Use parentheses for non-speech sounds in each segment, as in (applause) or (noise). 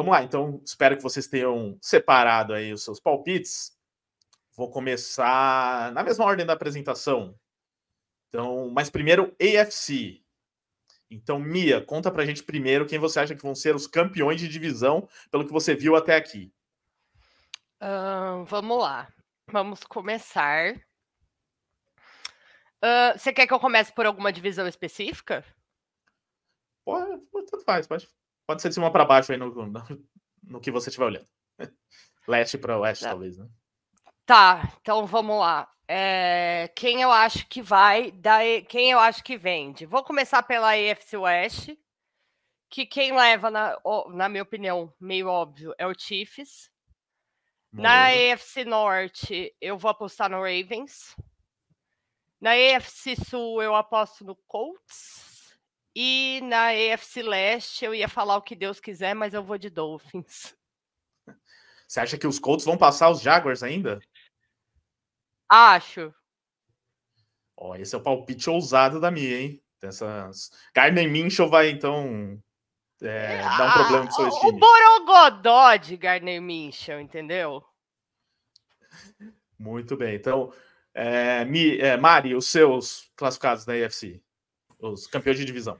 Vamos lá, então espero que vocês tenham separado aí os seus palpites. Vou começar na mesma ordem da apresentação. Então, mas primeiro AFC. Então, Mia, conta pra gente primeiro quem você acha que vão ser os campeões de divisão, pelo que você viu até aqui. Uh, vamos lá. Vamos começar. Uh, você quer que eu comece por alguma divisão específica? Pode, tanto faz, pode, Pode ser de cima para baixo aí no, no, no que você estiver olhando. (laughs) Leste para oeste, tá. talvez, né? Tá, então vamos lá. É, quem eu acho que vai, da, quem eu acho que vende. Vou começar pela EFC West, que quem leva, na, na minha opinião, meio óbvio, é o Chiefs. Na EFC Norte, eu vou apostar no Ravens. Na EFC Sul, eu aposto no Colts. E na EFC Leste eu ia falar o que Deus quiser, mas eu vou de Dolphins. Você acha que os Colts vão passar os Jaguars ainda? Acho. Ó, esse é o palpite ousado da minha, hein? Essas... Gardner Minshew vai, então, é, é, dar um problema pro seu time. O Borogodó de Gardner Minshew, entendeu? (laughs) Muito bem. Então, é, Mi, é, Mari, os seus classificados da EFC, os campeões de divisão.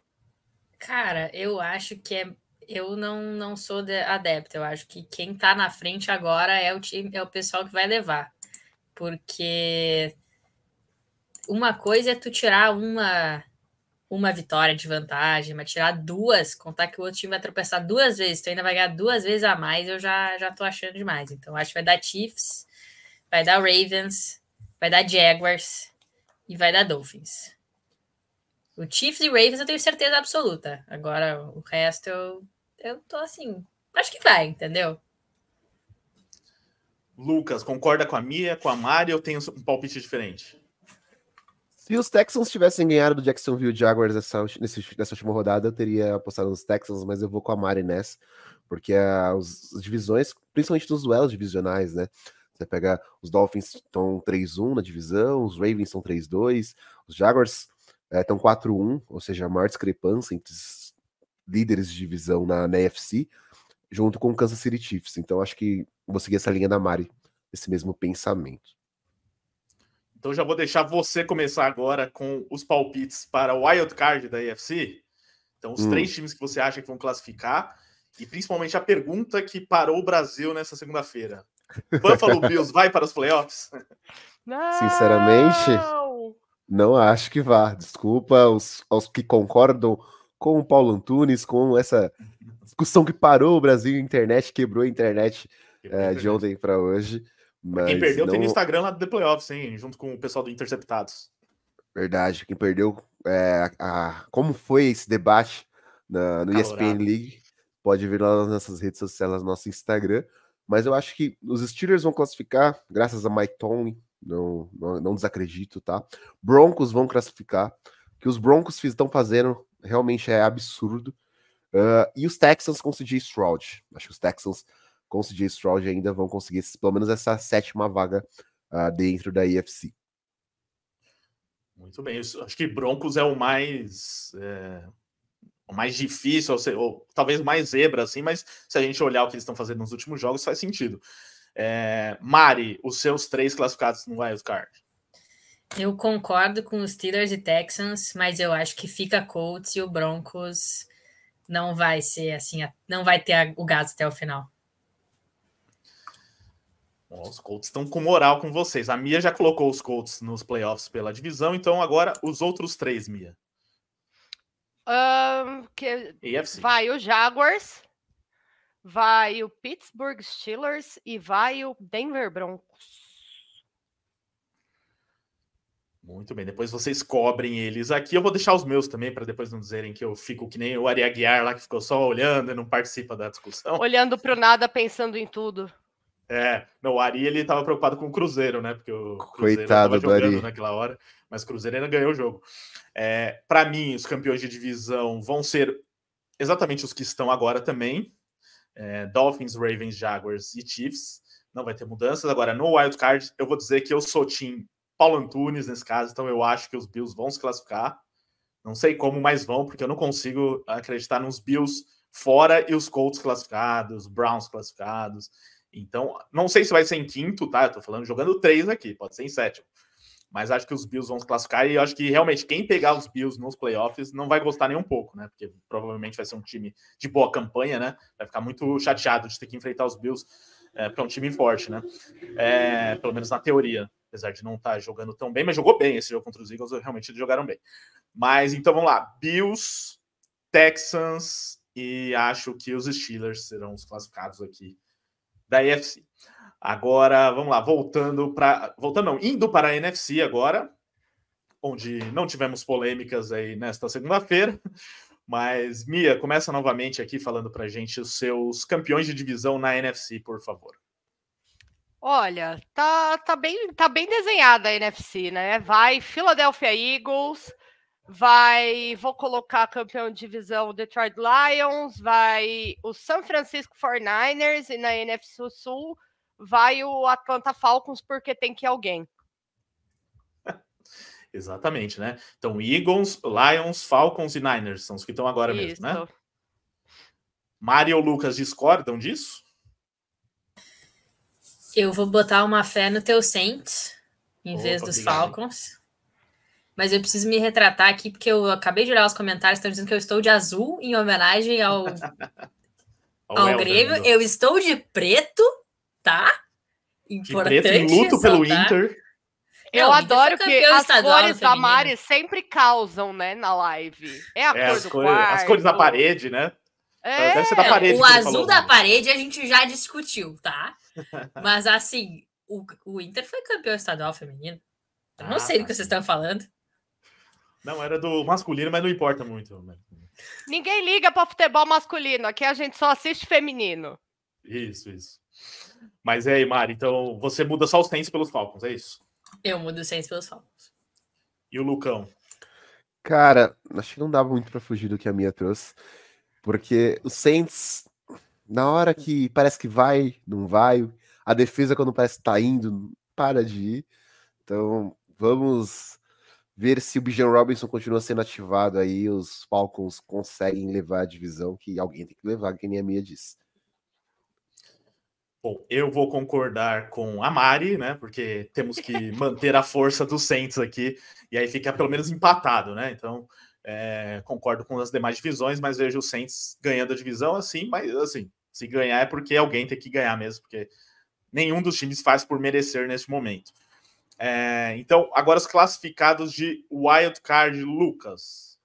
Cara, eu acho que é. Eu não, não sou adepto. Eu acho que quem tá na frente agora é o time, é o pessoal que vai levar. Porque uma coisa é tu tirar uma uma vitória de vantagem, mas tirar duas, contar que o outro time vai tropeçar duas vezes, tu ainda vai ganhar duas vezes a mais, eu já, já tô achando demais. Então acho que vai dar Chiefs, vai dar Ravens, vai dar Jaguars e vai dar Dolphins. O Chiefs e Ravens eu tenho certeza absoluta. Agora, o resto eu, eu tô assim. Acho que vai, entendeu? Lucas, concorda com a Mia, com a Mari ou tem um palpite diferente? Se os Texans tivessem ganhado do Jacksonville Jaguars nessa, nessa última rodada, eu teria apostado nos Texans, mas eu vou com a Mari nessa, porque as divisões, principalmente nos duelos divisionais, né? Você pega os Dolphins estão 3-1 na divisão, os Ravens são 3-2, os Jaguars é, então 4-1, ou seja, a maior discrepância entre os líderes de divisão na, na junto com o Kansas City Chiefs. Então acho que vou seguir essa linha da Mari, esse mesmo pensamento. Então já vou deixar você começar agora com os palpites para o wild card da NFC Então os hum. três times que você acha que vão classificar e principalmente a pergunta que parou o Brasil nessa segunda-feira. (laughs) Buffalo Bills vai para os playoffs? (laughs) Não! Sinceramente, não acho que vá. Desculpa aos, aos que concordam com o Paulo Antunes, com essa discussão que parou o Brasil, a internet quebrou a internet quebrou é, de ontem para hoje. Mas quem perdeu não... tem no Instagram lá do The Playoffs, hein? Junto com o pessoal do Interceptados. Verdade, quem perdeu é, a, como foi esse debate na, no Calorado. Tá ESPN League, pode ver lá nas nossas redes sociais, no nosso Instagram. Mas eu acho que os Steelers vão classificar, graças a Mike Tomlin, não, não, não desacredito, tá? Broncos vão classificar. O que os Broncos estão fazendo realmente é absurdo. Uh, e os Texans com o CJ Stroud. Acho que os Texans com o CJ Stroud ainda vão conseguir pelo menos essa sétima vaga uh, dentro da IFC. Muito bem. Eu acho que Broncos é o mais. É, o mais difícil, ou, ou, talvez mais zebra, assim, mas se a gente olhar o que eles estão fazendo nos últimos jogos, faz sentido. É, Mari, os seus três classificados no hum. wildcard. Eu concordo com os Steelers e Texans, mas eu acho que fica Colts e o Broncos não vai ser assim, não vai ter o gás até o final. Bom, os Colts estão com moral com vocês. A Mia já colocou os Colts nos playoffs pela divisão, então agora os outros três, Mia. Um, que... É assim. Vai o Jaguars, vai o Pittsburgh Steelers e vai o Denver Broncos. Muito bem, depois vocês cobrem eles aqui. Eu vou deixar os meus também, para depois não dizerem que eu fico que nem o Ari Aguiar lá, que ficou só olhando e não participa da discussão. Olhando para o nada, pensando em tudo. É, não, o Ari ele estava preocupado com o Cruzeiro, né? Porque o Cruzeiro estava jogando Ari. naquela hora, mas o Cruzeiro ainda ganhou o jogo. É, para mim, os campeões de divisão vão ser exatamente os que estão agora também, é, Dolphins, Ravens, Jaguars e Chiefs. Não vai ter mudanças. Agora, no wildcard, eu vou dizer que eu sou Tim Paulo Antunes nesse caso, então eu acho que os Bills vão se classificar. Não sei como, mas vão, porque eu não consigo acreditar nos Bills fora e os Colts classificados, Browns classificados. Então, não sei se vai ser em quinto, tá? Eu tô falando jogando três aqui, pode ser em sétimo. Mas acho que os Bills vão se classificar e acho que realmente quem pegar os Bills nos playoffs não vai gostar nem um pouco, né? Porque provavelmente vai ser um time de boa campanha, né? Vai ficar muito chateado de ter que enfrentar os Bills, é, eh, porque é um time forte, né? É, pelo menos na teoria, apesar de não estar tá jogando tão bem, mas jogou bem esse jogo contra os Eagles, realmente eles jogaram bem. Mas então vamos lá: Bills, Texans e acho que os Steelers serão os classificados aqui da AFC. Agora, vamos lá, voltando para. Voltando, não, indo para a NFC agora, onde não tivemos polêmicas aí nesta segunda-feira. (laughs) Mas, Mia, começa novamente aqui falando para gente os seus campeões de divisão na NFC, por favor. Olha, tá, tá, bem, tá bem desenhada a NFC, né? Vai Philadelphia Eagles, vai, vou colocar campeão de divisão Detroit Lions, vai o San Francisco 49ers e na NFC Sul vai o Atlanta Falcons porque tem que ir alguém. (laughs) Exatamente, né? Então, Eagles, Lions, Falcons e Niners são os que estão agora Isso. mesmo, né? Mário ou Lucas discordam disso? Eu vou botar uma fé no teu Saints em Opa, vez dos Falcons. Mas eu preciso me retratar aqui, porque eu acabei de olhar os comentários, estão dizendo que eu estou de azul em homenagem ao, (laughs) ao, ao Grêmio. Né? Eu estou de preto tá? Importante. preto, luto pelo Inter. Eu não, adoro que as cores da Mari sempre causam, né, na live. É a é, cor as do cores, As cores da parede, né? É. Deve ser da parede. O azul da parede a gente já discutiu, tá? (laughs) Mas assim, o, o Inter foi campeão estadual feminino. Eu não ah, sei do que vocês estão falando. Não, era do masculino, mas não importa muito. Né? Ninguém liga para futebol masculino. Aqui a gente só assiste feminino. Isso, isso. Mas é aí, Mari, então você muda só os Saints pelos Falcons, é isso? Eu mudo os Saints pelos Falcons. E o Lucão? Cara, acho que não dá muito para fugir do que a minha trouxe, porque os Saints, na hora que parece que vai, não vai, a defesa quando parece que tá indo, para de ir. Então, vamos ver se o Bijan Robinson continua sendo ativado aí, os Falcons conseguem levar a divisão que alguém tem que levar, que nem a minha disse. Bom, eu vou concordar com a Mari, né? Porque temos que manter a força dos Saints aqui, e aí fica pelo menos empatado, né? Então, é, concordo com as demais divisões, mas vejo o Saints ganhando a divisão assim, mas assim, se ganhar é porque alguém tem que ganhar mesmo, porque nenhum dos times faz por merecer neste momento. É, então, agora os classificados de Wildcard, Lucas.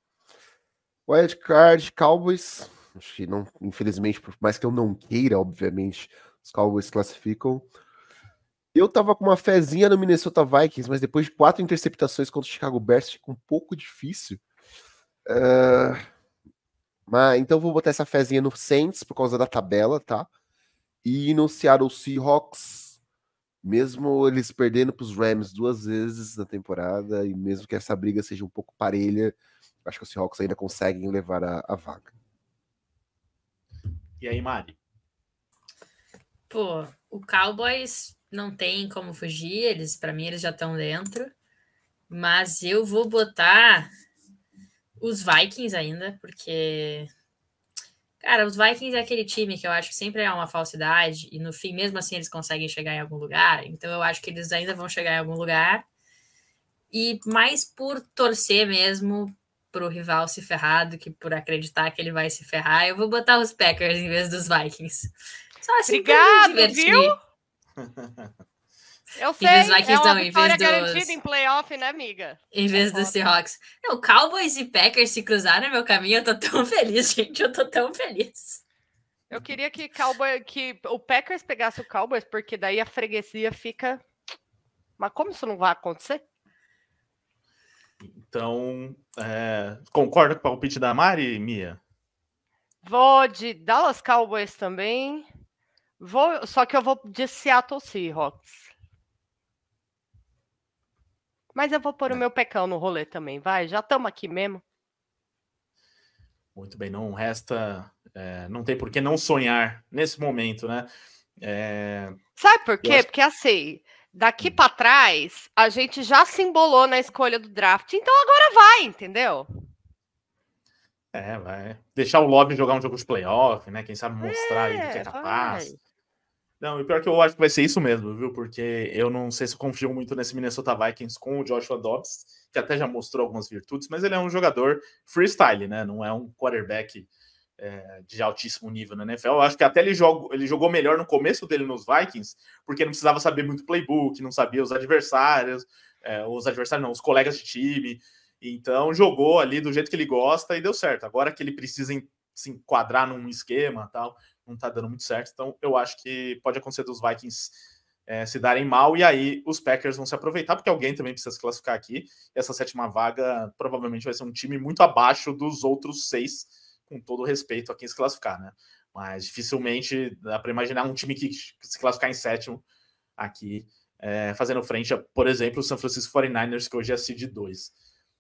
Wildcard, Cowboys. Acho que não, infelizmente, por mais que eu não queira, obviamente, os Cowboys classificam. Eu tava com uma fezinha no Minnesota Vikings, mas depois de quatro interceptações contra o Chicago Bears fica um pouco difícil. Uh, mas então vou botar essa fezinha no Saints por causa da tabela, tá? E no Seattle Seahawks, mesmo eles perdendo para os Rams duas vezes na temporada, e mesmo que essa briga seja um pouco parelha, acho que os Seahawks ainda conseguem levar a, a vaga. E aí, Mari? o Cowboys não tem como fugir, eles para mim eles já estão dentro. Mas eu vou botar os Vikings ainda, porque cara, os Vikings é aquele time que eu acho que sempre é uma falsidade e no fim mesmo assim eles conseguem chegar em algum lugar. Então eu acho que eles ainda vão chegar em algum lugar. E mais por torcer mesmo pro rival se ferrar do que por acreditar que ele vai se ferrar, eu vou botar os Packers em vez dos Vikings. Só assim, Obrigado, viu? (laughs) Eu sei, e dos é uma não, vitória dos... garantida em playoff, né, amiga? Em vez é do Seahawks. Não, Cowboys e Packers se cruzaram no meu caminho, eu tô tão (laughs) feliz, gente, eu tô tão feliz. Eu queria que, Cowboy, que o Packers pegasse o Cowboys, porque daí a freguesia fica... Mas como isso não vai acontecer? Então, é... concorda com o palpite da Mari, Mia? Vou de Dallas Cowboys também. Vou, só que eu vou de Seattle Seahawks. Mas eu vou pôr o meu pecão no rolê também, vai? Já estamos aqui mesmo. Muito bem, não resta. É, não tem por que não sonhar nesse momento, né? É... Sabe por quê? Acho... Porque assim, daqui hum. para trás, a gente já se embolou na escolha do draft, então agora vai, entendeu? É, vai. Deixar o lobby jogar um jogo de playoff, né? Quem sabe mostrar é, que é, é capaz. Vai. Não, e pior que eu acho que vai ser isso mesmo, viu? Porque eu não sei se eu confio muito nesse Minnesota Vikings com o Joshua Dobbs, que até já mostrou algumas virtudes, mas ele é um jogador freestyle, né? Não é um quarterback é, de altíssimo nível na NFL. Eu acho que até ele, joga, ele jogou melhor no começo dele nos Vikings, porque não precisava saber muito playbook, não sabia os adversários, é, os adversários não, os colegas de time. Então jogou ali do jeito que ele gosta e deu certo. Agora que ele precisa se enquadrar num esquema tal, não tá dando muito certo. Então, eu acho que pode acontecer dos Vikings é, se darem mal, e aí os Packers vão se aproveitar, porque alguém também precisa se classificar aqui. Essa sétima vaga provavelmente vai ser um time muito abaixo dos outros seis, com todo respeito a quem se classificar, né? Mas dificilmente dá para imaginar um time que se classificar em sétimo aqui, é, fazendo frente a, por exemplo, o San Francisco 49ers, que hoje é seed 2.